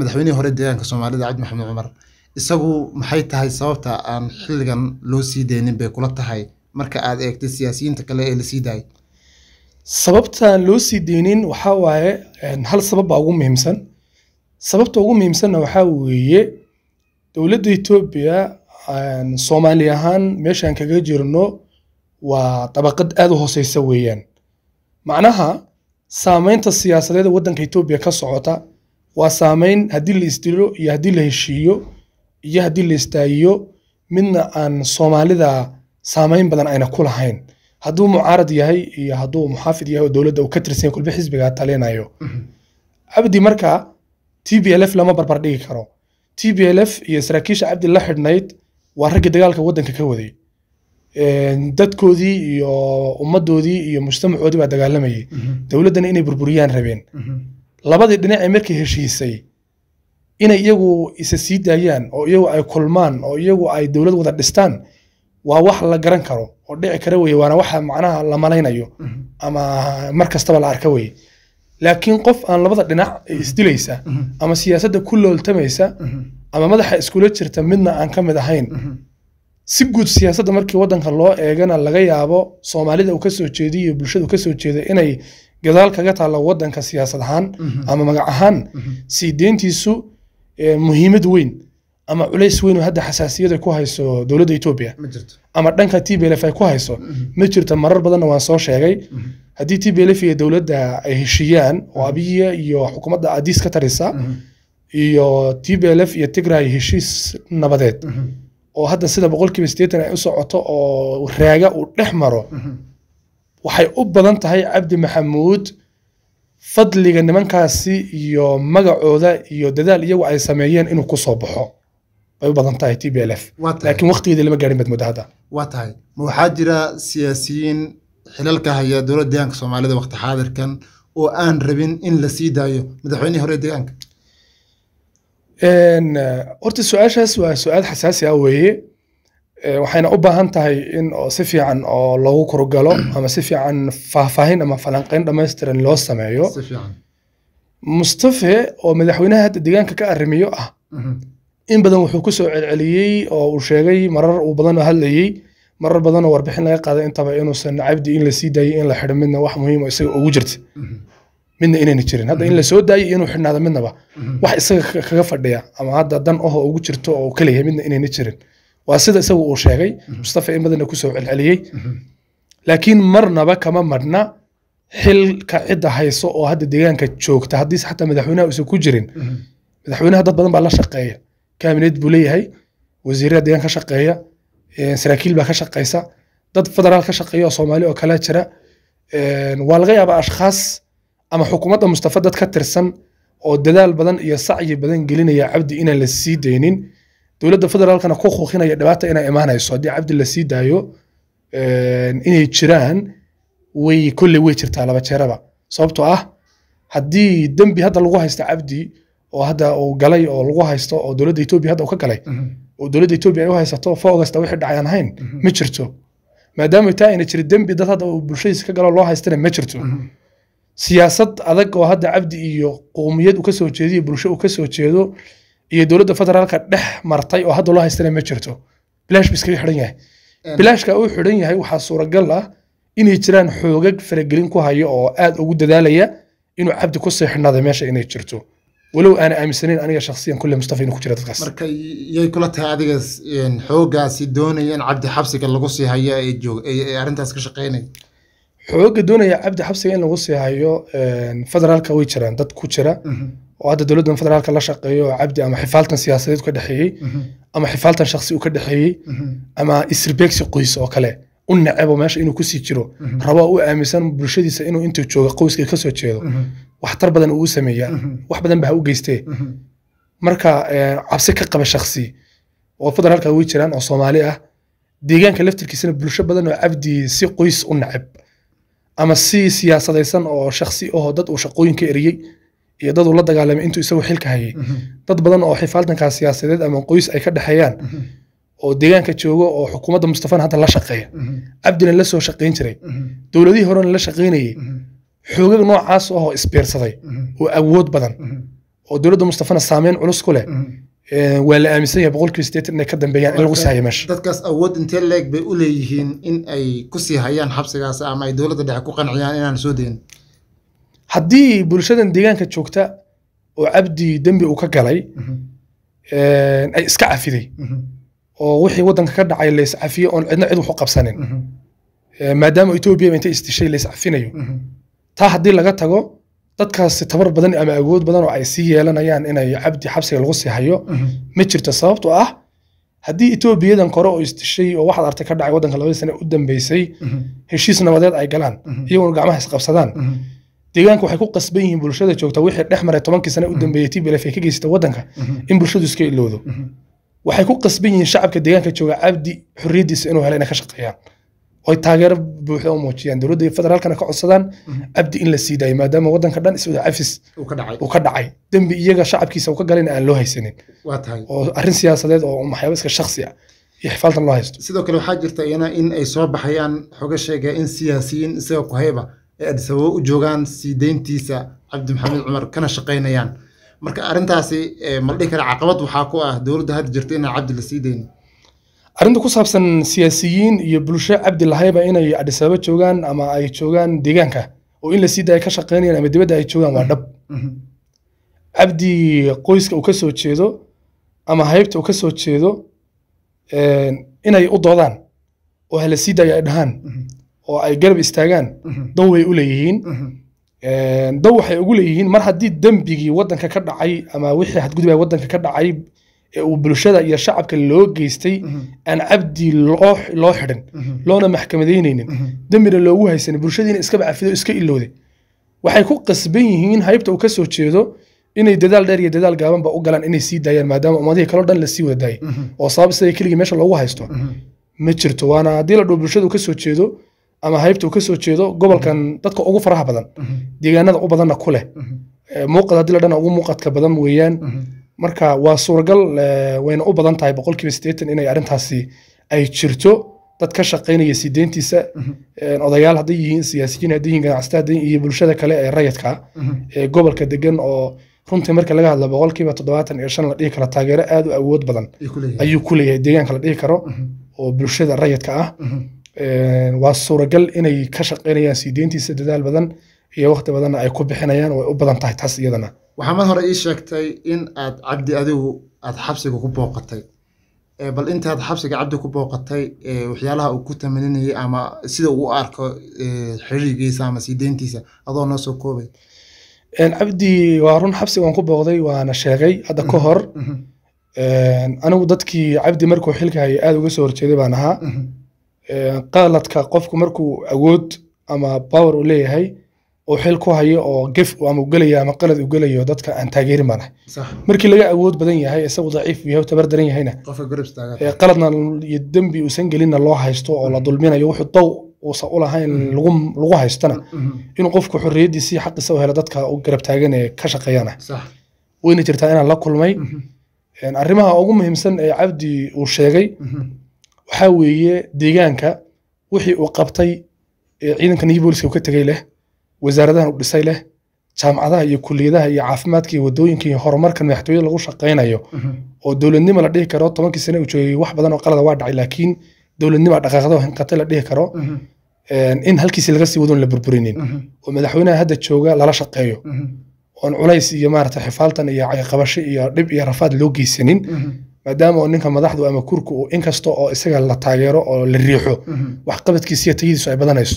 madaxweynihii hore deegaanka soomaalida cabdi maxamed cumar isagu maxay tahay sababta aan xilligan loo sii deynin bay kula tahay marka aada eegtay siyaasiyiinta kale ee la sii daayay sababtaan loo sii deynin waxaa waaye hal sababbaa ugu muhiimsan sababta ugu muhiimsanna waxaa weeye dowladda etoobiya soomaali ahaan meeshaan kaga jirno waa dabaqad aada u hooseysa weeyaan macnaha saameynta siyaasadeed waddanka etoobiya ka socota waa saamayn haddii la isdilo iyo haddii la heshiiyo iyo haddii la istaayiyo midna aan soomaalida saamayn badan ayna ku lahayn hadduu mucaarad yahay iyo hadduu muxaafid yahay oo dowladda uu ka tirsan kulba xisbigaa talinayo cabdi marka t b l f lama barbar dhigi karo t b l f iyo saraakiisha cabdi la xidhnayd waa ragga dagaalka waddanka ka waday dadkoodii iyo ummaddoodii iyo mujtamacoodii baa dagaalamayay mhm. dowladdana inay burburiyaan rabeen mhm labadii dhinac ee markay heshiisay inay iyagu isa sii daayaan oo iyagu ay kulmaan oo iyagu ay dowlad wada dhistaan waa wax la garan karo oo dhici kara weye waana waxa macnaha la malaynayo mhm. ama mar kastaba la arka weye laakiin qof aan labada dhinac mhm. isdilaysa mhm. ama siyaasadda ku looltamaysa ama madaxa iskula jirta midna aan ka mid ahayn si guud siyaasadda markii waddanka loo eegana laga yaabo soomaalida uu kasoo soo jeediyo bulshada uu ka soo jeeda inay gadaal kaga taalla wadanka siyaasad ahaan mhm. ama magac ahaan mhm. sii deyntiisu eh, muhiimad weyn ama culays weyn oo hadda xasaasiyada ku hayso dowladda etoobiya ama dhanka t b ay ku hayso mhm. ma jirto marar badanna waan soo sheegay haddii t b lf iyo dowladda ay heshiiyaan oo abiya iyo xukuumadda adiis ka tarisa iyo t b iyo tigray heshiis nabadeed oo hadda sida boqolkiiba siddeetan ay u socoto oo raaga uu dhex maro waxay u badan tahay cabdi maxamuud fadliga nimankaasi iyo magacooda iyo dadaal iyagu ay sameeyeen inuu kusoo baxo bay u badan tahay t b l f laakiin waqtigeedii lama gaarin baad moodahadda waa tahay ma waxaa jira siyaasiyiin xilalka haya dowladda deegaanka soomaalida waqti xaadirkan oo aan rabin in la sii daayo madaxweynihii hore deegaanka horta su-aashaas waa su-aal xasaasi ah weeye Eh, waxayna u baahan tahay in si fiican oo lagu kurgalo ama si fiican faahfaahin ama falanqeyn dhammaystiran loo sameeyo mustafe oo madaxweynaha hadda deegaanka ka arrimiyo ah mhm. in badan wuxuu kusoo celceliyey oo uu sheegay marar uu badan hadlayey marar badanoo warbixin laga qaaday intaba inuusan cabdi in la sii daayay in la xidho midna wax muhiim isaga ugu jirta mhm. midna inayna jirin hadda in la daayay inuu xidhnaado midnaba mhm. wax isaga kaga fadhiya ama hadda dan ahoo ugu jirto oo uu midna inayna jirin waa sida isagu uu sheegay mhm. mustafa in kusoo celceliyey mhm. laakiin marnaba kama marna xilka cidda hayso oo hadda deegaanka joogta haddii xataa madaxweynaha uusan ku jirin mhm. madaxweynaha dad badan baa la shaqeeya kabinet buu leeyahay wasiirada deegaan ka shaqeeya saraakiil baa ka shaqeysa dad federaal ka shaqeeya oo soomaali oo kala jira waa laga yaabaa ashkhaas ama xukuumadda mustafa dad ka tirsan oo dadaal badan iyo sacyi badan gelinaya cabdi inaan la sii daynin dowladda federaalkana ku kuuqinaya dhibaata inay imaanayso haddii cabdi la sii daayo inay jiraan way kolley way jirtaa laba jeeraba sababtoo ah haddii dembi hadda lagu haysta cabdi oo hadda uu galay oo lagu haysto oo dowladda etoobiya hadda uu ka galay mhm. oo dowladda etoobiya ay u haysato fo wixii dhacay aan hayn mhm. ma jirto maadaama taa ayna jira dembi dad hadda uu bulshadiisa ka galo loo haystana ma jirto mhm. siyaasad adag oo hadda cabdi iyo qowmiyad uu ka jeediyo bulsho uu ka jeedo iyo dowladda federaalka dhex martay oo hadda loo haystana ma jirto bilaash iskaga xidhan yahay bilaashka uu xidhan yahay waxaa suuragal ah inay jiraan xoogag faragelin ku hayo oo aad ugu dadaalaya inuu cabdi ku seexnaaday meesha inay jirto walow aana aaminsanayn aniga shakhsiyan kulle mustafa inuu ku jira dadkaas marka yay kula tahay adiga xooggaasi doonaya in cabdi xabsiga lagu sii hayo ay joog ay arrintaas ka shaqaynaya xoogga doonaya cabdi xabsiga in lagu sii hayo federaalka way jiraan dad ku jira mhm oo hadda dowladdan federaalka la shaqeeyo cabdi ama xifaaltan siyaasadeed ka dhexeeyey mhm. ama xifaaltan shaksi u ka dhexeeyey mhm. ama isirbeegsi qoys oo kale u necebo meesha inuu kusii jiro mhm. rabaa u aaminsan bulshadiisa inuu intuu jooga qoyska kasoo jeedo waxtar badan uu sameeyaa wax badan ba u geystee marka eh, cabsi ka qaba shaksi oo federaalka ugu jiraan oo soomaali ah deegaanka laftirkiisana bulsho badan oo cabdi si qoys u neceb ama si siyaasadaysan oo shaksi ahoo dad uu shaqooyin eriyey iyo dad uu la dagaalamay intuu isagu xilka hayay mm-hmm. dad badan oo xifaaldankaa siyaasadeed ama qoys ay ka dhexeeyaan mm-hmm. oo deegaanka jooga oo xukuumadda mustafana hadda la shaqeeya cabdina mm-hmm. lasoo soo shaqayn jiray dowladihii horena la shaqaynayey xoogag noocaas ahoo isbiirsaday oo awood badan oo dowladda mustafana saameyn culus ku leh waa la aaminsan yahay boqolkiiba siddeetan inay ka dambeeyaan in lagu saayo meesha dadkaas awood intee leeg bay u leeyihiin in ay ku sii hayaan xabsigaas ama ay dowladda dhexe ku qanciyaan inaan soo deyn haddii bulshadan deegaanka joogta oo cabdi dembi uu ka galay mhm. eh, ay iska cafiday mhm. oo wixii waddanka ka dhacay la iscafiyo oon cidna cid waxu qabsanin mhm. eh, maadaama etoobiya intay isdishay la iscafinayo taa haddii laga tago dadkaasi tabar badan ama awood badan oo ay sii yeelanayaan inay cabdi xabsiga lagu sii hayo ma jirto sababto ah haddii etoobiyadan kore oo isdishay oo waxaad artay ka dhacay waddanka labadii sane u dambeysay heshiis nabadeed ay galaan iyagoona gacmaha isqabsadaan deegaanka waxay ku qasban yihiin bulshada joogta wixii dhex maray tobankii sane u mm-hmm. dambeeyey tibilef ay ka geysata waddanka mm-hmm. in bulshadu iska ilowdo mm-hmm. waxay ku qasban yihiin shacabka deegaanka jooga cabdi xorriyaddiisa inuu helo inay ka shaqeeyaan oy taageero buuxda u muujiyaan dowladda federaalkana ka codsadaan cabdi in la sii daayo maadaama waddanka dhan iswada cafis uu ka dhacay dembi iyaga shacabkiisa uu ka galayna aan loo haysanin oo arrin siyaasadeed oo maxyaabo iska shakhsi ah xifaaltan loo haysto sidoo kale waxaa jirta iyana in ay soo baxayaan xogo sheegaya in siyaasiyiin isagoo ku hayba ee addis ababa u joogaan sii deyntiisa cabdi maxamed cumar kana shaqaynayaan marka arintaasi mala dhihi kara caqabad waxaa ku ah dowladda hadda jirta inaan cabdi la sii deynin arrinta ku saabsan siyaasiyiin iyo bulsho cabdi lahayba inay addis ababa joogaan ama ay joogaan deegaanka oo in la sii daaya ka shaqaynayaan ama dibadda ay joogaan waa dhab mhm. cabdi qoyska uu ka soo jeedo ama haybta uu ka soo jeedo inay u doodaan oo hala sii daaya ay dhahaan mhm oo ay garab istaagaan mhm. daw bay u leeyihiin mhm. daw waxay ugu leeyihiin mar haddii dembigii waddanka ka dhacay ama wixii xadgudubaa waddanka ka dhacay ee uu bulshada iyo shacabka loo geystay mhm. aan cabdi loo xidhan loona maxkamadeyneynin dembina loogu haysanin bulshadiina iska bacafido iska ilowday waxay ku qasban yihiin haybta uu ka jeedo inay dadaal dheer iyo dadaal gaabanba u galaan inay sii daayaan maadaama ummadihii kaloo dhan lasii wada daayay oo sabab siday keligii meesha loogu haysto ma jirto waana haddii la dhoo bulshadu ka jeedo ama haybta uu kasoo jeedo gobolkan mm-hmm. dadka ugu faraha badan mm-hmm. deegaanada u badanna ku leh mm-hmm. eh, muuqad haddii la dhana ugu muuqadka badan weeyaan marka waa suuragal eh, wayna u badan tahay boqolkiiba siddeetan inay arrintaasi ay jirto dad ka shaqaynaya sii odayaal hadday yihiin siyaasiyiin hadday yihiin ganacsata hadday iyo bulshada kale ee rayidka ee gobolka degan oo runtii marka laga hadlo boqolkiiba toddobaatan iyo shan la dhihi karo taageero aad u awood badan ayuu ku leeyahay deegaanka la dhihi karo oo bulshada rayidka ah waa suuragal inay ka shaqeynayaan sii deyntiisa dadaal badan iyo waqti badanna ay ku bixinayaan way u badan tahay taas iyadana waxaamad hore ii sheegtay in aad cabdi adigu aad xabsiga ku booqatay bal intaad xabsiga cabdi ku booqatay waxyaalaha uu ku tamaninayay ama sida uu u arko xiriirgiisa ama sii adoo noo soo koobay cabdi waa run xabsi waan ku booqday waana sheegay hadda ka hor mm-hmm. anigu dadkii cabdi markuu xilka hayay aada uga soo horjeeday baan ahaa mm-hmm qaladka qofku markuu awood ama bower u leeyahay oo xil ku hayo oo gef ama ugelaya ama qalad ugelayo dadka aan taageerin baan markii laga awood badan yahay isagu daciif yahay tabar daran yahayna qaladna iyo dembi uusan gelinna loo haysto oo la mm-hmm. dulminayo wuxuu dow uusan ulahayn mm-hmm. lagu haystona mm-hmm. inuu qofku xorriyaddiisii xaqiisa u helo dadka u garab taagan ee ka shaqeeyana weyna jirtaa inaan la kulmay arrimaha ugu muhiimsan ee cabdi uu sheegay waxaa weeye deegaanka wixii uu qabtay ciidanka iyo booliska ka tegey leh wasaaradahan u dhisay leh jaamacadaha iyo kuliyadaha iyo caafimaadka iyo wadooyinka iyo horumarkan madaxtooyada lagu shaqaynayo mm-hmm. oo dowladnimo la dhihi karo tobankii sane uu joogay wax badan oo qalada waa dhacay laakiin dowladnimo dhaqaaqado hinqatay la dhihi karo mm-hmm. in halkiisi laga sii wadoon la burburinin mm-hmm. oo madaxweynaha hadda jooga lala shaqeeyo oon culays iyo maarata xifaaltan iyo caqabasho iyo dhib iyo rafaad loo geysanin maadaama oo ninka madaxdu ama kurka uu inkasta oo isaga la taageero oo la riixo mhm. waxqabadkiisiiyo tayadiisu ay badanayso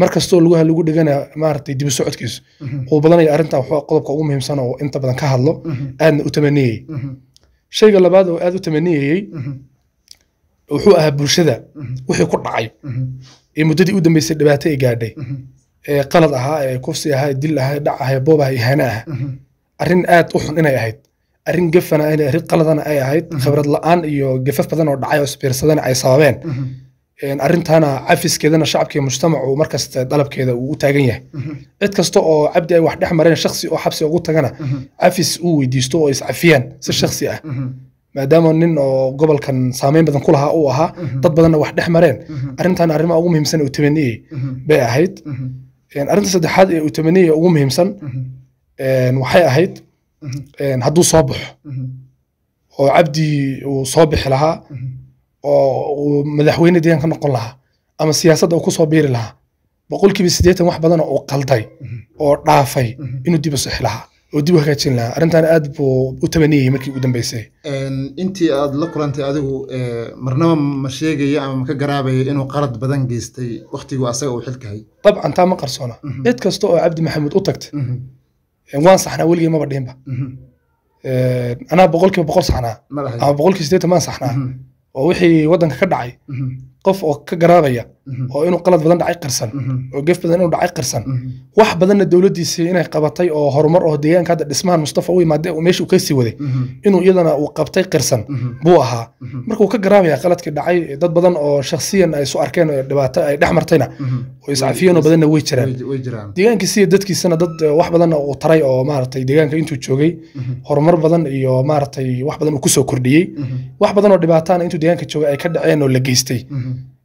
mar kastoo lugaha lagu dhegana maaragtay dibu socodkiisu mhm. uu badanaya arrinta waxaa qodobka ugu muhiimsan oo inta badan ka hadlo mhm. aadna u tamaniyayey shayga labaad oo aad u tamaniyayey wuxuu ahaa bulshada wixii ku dhacay ee muddadii u dambeysay dhibaato ay gaadhay ee qalad ahaa ee kufsi ahaa dil ahaa dhac ahaa ee boob ahaa ee ahaa arrin aad u xun inay ahayd arrin gafana arrin qaladana ay ahayd mhm. khibrad la-aan iyo gafaf badan oo dhacay oo isbiirsadana ay sababeen mhm. arrintaana cafiskeedana shacabka iyo mujtamacu markasta dalabkeeda uu u taagan yahay mhm. cid kasta oo cabdi ay wax dhex mareen shaksi oo xabsi ugu tagana cafis uu weydiisto oo iscafiyaan si shaksi ah maadaama nin oo gobolkan saameyn badan ku uu ahaa dad badanna wax dhex mareen arrintaana arrimaha ugu muhiimsan utamaniye bay ahayd arrinta saddexaad ee utamaniye ugu muhiimsan waxay ahayd hadduu soo baxo oo cabdi uu soo bixi lahaa oo uu madaxweyne deegaan ka noqon lahaa ama siyaasadda uu ku soo biiri lahaa boqolkiiba siddeetan wax badana uu qalday oo dhaafay inuu dib u sixi lahaa oo dib u hagaajin lahaa arrintan aad buu u tabaniyayay markii ugu dambeysay intii aad la kulantay adigu marnaba ma sheegaya ama ma ka garaabaya inuu qalad badan geystay wakhtiguu asaga uu xilkahay dabcan taa ma qarsoona cid kasta oo cabdi maxamuud u tagta waan saxnaa weligey maba dhiinba mhm. anaa boqolkiiba boqol saxnaa ama boqolkiiba sideetan maan saxnaa mhm. oo wixii waddanka ka dhacay mhm qof oo ka garaabaya mhm. oo inuu qalad badan dhacay qarsan mhm. oo gef badan inuu dhacay qarsan mhm. wax badanna dowladdiisii inay qabatay oo horumar oo deegaanka hadda dhismahan mustafa u yimaade meeshii uu ka waday inuu iyadana uu qabtay qarsan buu ahaa marka uu ka garaabaya qaladkii dhacay dad badan oo shakhsiyan ay isu arkeen dhibaato ay dhex martayna oo iscafiyeenoo badanna way jiraan deegaankiisiiyo dadkiisana dad eh, wax badanna uu taray oo maaragtay deegaanka intuu joogay horumar badan iyo maaragtay wax badan uu kusoo kordhiyey wax badan oo dhibaataana intuu deegaanka joogay ay ka dhaceen oo la geystay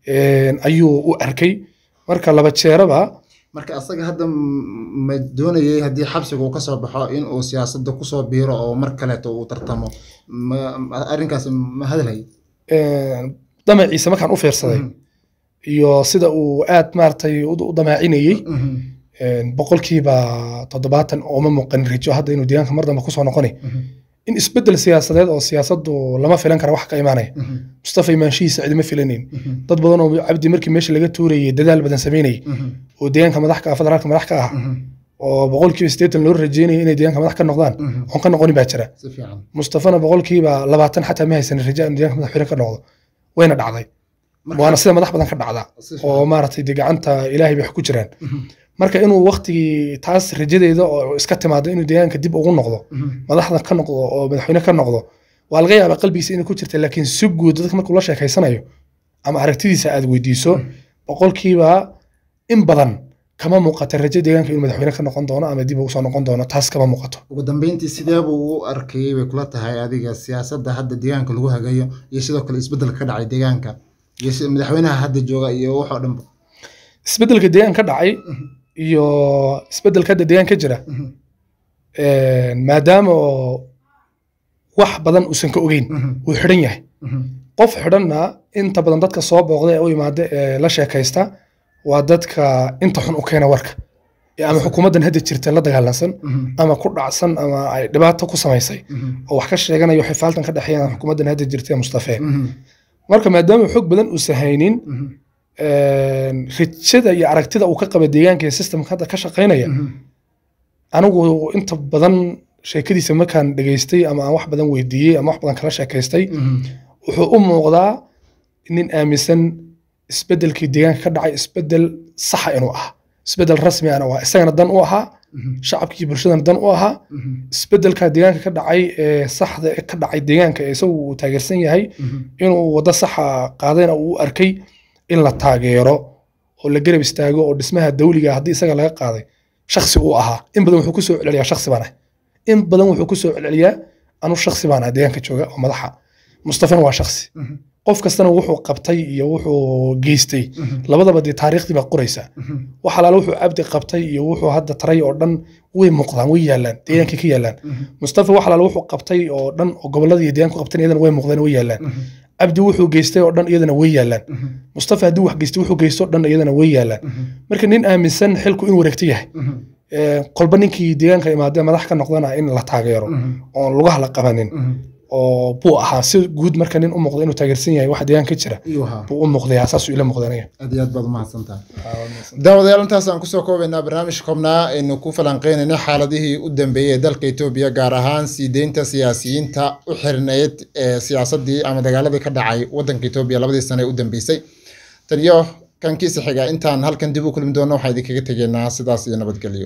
ayuu u arkay marka laba jeeraba marka asaga hadda ma doonayay haddii xabsiga uu ka soo baxo in uu siyaasadda kusoo biiro oo mar kaleeto uu tartamo arrinkaas ma hadlay damaciisa markaan u fiirsaday mhm. iyo sida uu aad maaragtay u damaacinayey mhm. boqolkiiba toddobaatan ooma muuqan rijo hadda inuu deegaanka mar dambe kusoo noqonay mhm in isbedel siyaasadeed oo siyaasadu lama filan kara wax ka imaanaya mhm. mustafa imaanshihiisa cidima filanayn mhm. dad badan oo cabdi markii meesha laga tuurayay dadaal badan samaynayay mhm. oo deegaanka madaxka ah federaalka madax ka ah oo boqolkiiba sideetan loo rajeynaya inay deegaanka madax ka noqdaan oon ka noqonin baa jira mustafana boqolkiiba labaatan xataa ma haysan raja in deegaanka madax ka noqdo wayna dhacday waana sida madax badan ka dhacda oo maaragtay dee gacanta ilaahay bay wax ku jiraan marka inuu waktigii taas rajadeyda oo iska timaado inuu deegaanka dib ugu noqdo mhm. madaxda ka noqdo oo madaxweyne ka noqdo waa laga yaabaa qalbigiisa inay ku jirta laakiin si guud dadka markuu la sheekaysanayo ama aragtidiisa aad weydiiso mhm. boqolkiiba in badan kama muuqata rajo deegaanka inuu madaxweyne ka noqon doono ama dib ugu noqon doono taas kama muuqato ugu dambeyntii sideebuu u arkayey bay kula tahay adiga siyaasadda hadda deegaanka lagu hagayo iyo sidoo kale isbeddel ka dhacay deegaanka iyo madaxweynaha hadda jooga iyo waxoo dhanba isbeddelka deegaanka dhacay mhm iyo isbeddelka hadda deegaan ka jira mhm. maadaama wax badan uusan ka ogeyn mhm. uu xidhan yahay mhm. qof xidhanna inta badan dadka soo booqda ee u imaada ee la sheekaysta waa dadka inta xun u keena warka ama xukuumaddan hadda jirta la dagaalansan ama ku dhacsan ama ay dhibaato ku samaysay oo wax ka sheeganayo waxay faaltan ka dhexeeyaan xukuumaddan hadda jirta ee mustafe marka maadaama xog badan uusan haynin rajada ehm, iyo aragtida uu ka qaba deegaanka iyo systemka hadda ka shaqaynaya mhm. anigu inta badan sheekadiisa markaan dhegaystay ama aan wax badan weydiiyey ama wax badan kala sheekaystay mhm. wuxuu u muuqdaa nin aaminsan isbedelkii deegaanka ka dhacay isbedel saxa inuu ah isbedel rasmi ana ah isagana dan u ahaa mhm. shacabkii bulshadana dan u ahaa isbedelka deegaanka ka dhacay ee saxda ka dhacay deegaanka ee isagu uu taageersan yahay inuu waddo saxa qaadayna uu arkay in la taageero oo la garab istaago oo dhismaha dawliga haddii isaga laga qaaday shaksi uu ahaa in badan wuxuu kusoo celceliyaa shaksi baan in badan wuxuu kusoo celceliyaa anu shaksi baan deegaanka jooga oo madaxa mustafana waa shaksi mhm. qof kastana wuxuu qabtay iyo wuxuu geystay mhm. labadaba dee taariikhdii baa qoraysaa mhm. wax alaale wuxuu cabdi qabtay iyo wuxuu hadda taray oo dhan way muuqdaan way yaalaan deegaankay ka yaalaan mustafa wax alaale wuxuu qabtay oo dhan oo gobolladii deegaanku qabtan iyadan way muuqdaan way yaalaan cabdi wuxuu geystay oo dhan iyadana way yaalaan mhm. mustafa hadduu wax geystay wuxuu geystay oo dhan iyadana way yaalaan mhm. marka nin aaminsan xilku in wareegto yahay mhm. eh, qolba ninkii deegaanka imaadee madax ka noqdana in la taageero oon lugaha la qabanin oo buu ahaa si guud marka nin u inuu taageersan yahay wax deegaan ka jira buu u muuqdaya saasuu ila muuqdanaya aad iyo intaasaan kusoo koobaynaa barnaamij kobnaa aynu ku falanqeynayna xaaladihii u dambeeyey ee dalka etoobiya gaar ahaan sii deynta siyaasiyiinta u xirnayd ee siyaasadii ama dagaaladii ka dhacay wadanka etoobiya labadii sane ee u dambeysay tan iyo xiga intaan halkan dib u kulmi doono waxaan idinkaga tegeynaa sidaas iyo nabadgelyo